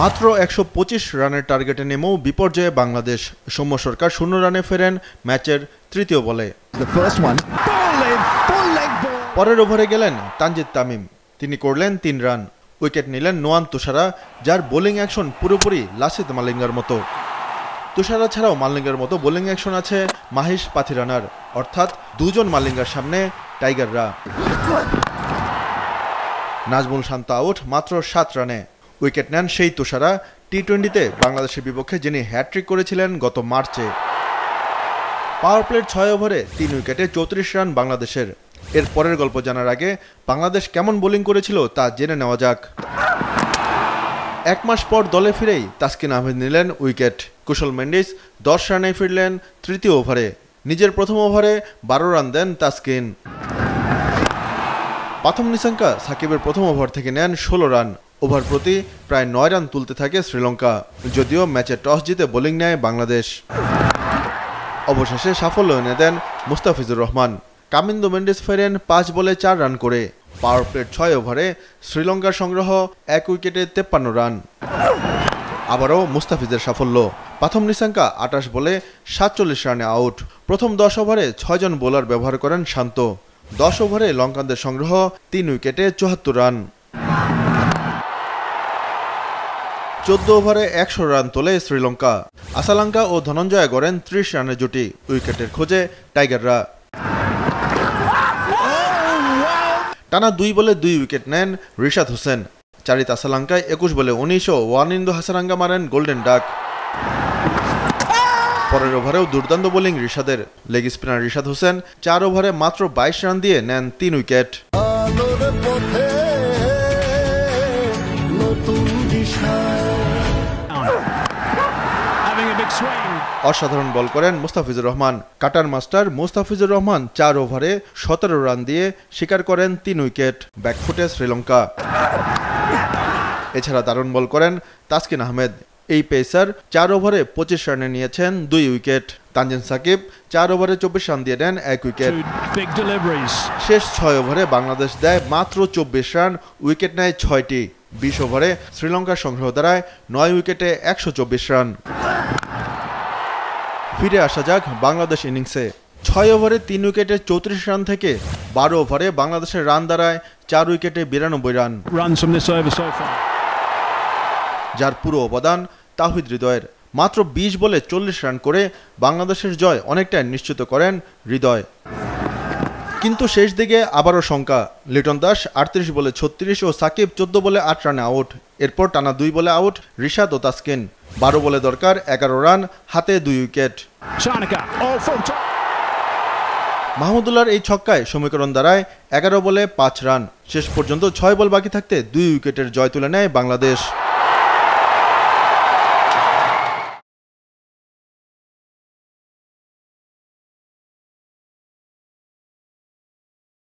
মাত্র একশো রানের টার্গেটে নেমেও বিপর্যয়ে বাংলাদেশ সৌম্য সরকার শূন্য রানে ফেরেন ম্যাচের তৃতীয় বলে পরের ওভারে গেলেন তানজিদ তামিম তিনি করলেন তিন রান উইকেট নিলেন নোয়ান তুষারা যার বোলিং অ্যাকশন পুরোপুরি লাসিত মালিঙ্গার মতো তুষারা ছাড়াও মালিঙ্গার মতো বোলিং অ্যাকশন আছে মাহিশ পাথিরানার অর্থাৎ দুজন মালিঙ্গার সামনে টাইগাররা নাজমুল শান্ত আউট মাত্র সাত রানে উইকেট নেন সেই তুষারা টি টোয়েন্টিতে বাংলাদেশের বিপক্ষে যিনি হ্যাট্রিক করেছিলেন গত মার্চে পাওয়ার প্লেট ছয় ওভারে তিন উইকেটে চৌত্রিশ রান বাংলাদেশের এর পরের গল্প জানার আগে বাংলাদেশ কেমন বোলিং করেছিল তা জেনে নেওয়া যাক এক মাস পর দলে ফিরেই তাসকিন আহমেদ নিলেন উইকেট কুশল মেন্ডিস দশ রানে ফিরলেন তৃতীয় ওভারে নিজের প্রথম ওভারে বারো রান দেন তাসকিন প্রথম নিশাঙ্কা সাকিবের প্রথম ওভার থেকে নেন ষোলো রান ওভার প্রতি প্রায় নয় রান তুলতে থাকে শ্রীলঙ্কা যদিও ম্যাচে টস জিতে বোলিং নেয় বাংলাদেশ অবশেষে সাফল্য এনে দেন মুস্তাফিজুর রহমান কামিন্দো মেন্ডিস ফেরেন পাঁচ বলে চার রান করে পাওয়ার প্লেট ছয় ওভারে শ্রীলঙ্কার সংগ্রহ এক উইকেটে তেপ্পান্ন রান আবারও মুস্তাফিজের সাফল্য প্রথম নিশাঙ্কা আটাশ বলে সাতচল্লিশ রানে আউট প্রথম দশ ওভারে ছয়জন বোলার ব্যবহার করেন শান্ত দশ ওভারে লঙ্কানদের সংগ্রহ তিন উইকেটে চুয়াত্তর রান চোদ্দ ওভারে একশো রান তোলে শ্রীলঙ্কা আসালাঙ্কা ও ধনঞ্জয় গড়েন ত্রিশ রানের জুটি উইকেটের খোঁজে টাইগাররা টানা দুই বলে দুই উইকেট নেন রিশাদ হোসেন চারিত আসালঙ্কায় একুশ বলে উনিশ ও ইন্দু হাসারাঙ্গা মারেন গোল্ডেন ডাক পরের ওভারেও দুর্দান্ত বোলিং রিশাদের লেগ স্পিনার রিশাদ হোসেন চার ওভারে মাত্র বাইশ রান দিয়ে নেন তিন উইকেট অসাধারণ বল করেন মুস্তাফিজুর রহমান কাটার মাস্টার মুস্তাফিজুর রহমান চার ওভারে সতেরো রান দিয়ে শিকার করেন তিন উইকেট ব্যাকফুটে শ্রীলঙ্কা এছাড়া দারুণ বল করেন তাসকিন আহমেদ এই পেসার চার ওভারে পঁচিশ রানে নিয়েছেন দুই উইকেট তানজিন সাকিব চার ওভারে চব্বিশ রান দিয়ে নেন এক উইকেট শেষ ছয় ওভারে বাংলাদেশ দেয় মাত্র চব্বিশ রান উইকেট নেয় ছয়টি বিশ ওভারে শ্রীলঙ্কার সংগ্রহ দ্বারায় নয় উইকেটে একশো চব্বিশ রান ফিরে আসা যাক বাংলাদেশ ইনিংসে ছয় ওভারে তিন উইকেটে চৌত্রিশ রান থেকে বারো ওভারে বাংলাদেশের রান দাঁড়ায় চার উইকেটে বিরানব্বই রান যার পুরো অবদান তাহিদ হৃদয়ের মাত্র বিশ বলে চল্লিশ রান করে বাংলাদেশের জয় অনেকটাই নিশ্চিত করেন হৃদয় কিন্তু শেষ দিকে আবারও শঙ্কা লিটন দাস আটত্রিশ বলে ছত্রিশ ও সাকিব চোদ্দ বলে আট রানে আউট এরপর টানা দুই বলে আউট রিশাদ ও তাসকিন বারো বলে দরকার এগারো রান হাতে দুই উইকেট মাহমুদুল্লাহর এই ছক্কায় সমীকরণ দাঁড়ায় এগারো বলে পাঁচ রান শেষ পর্যন্ত ছয় বল বাকি থাকতে দুই উইকেটের জয় তুলে নেয় বাংলাদেশ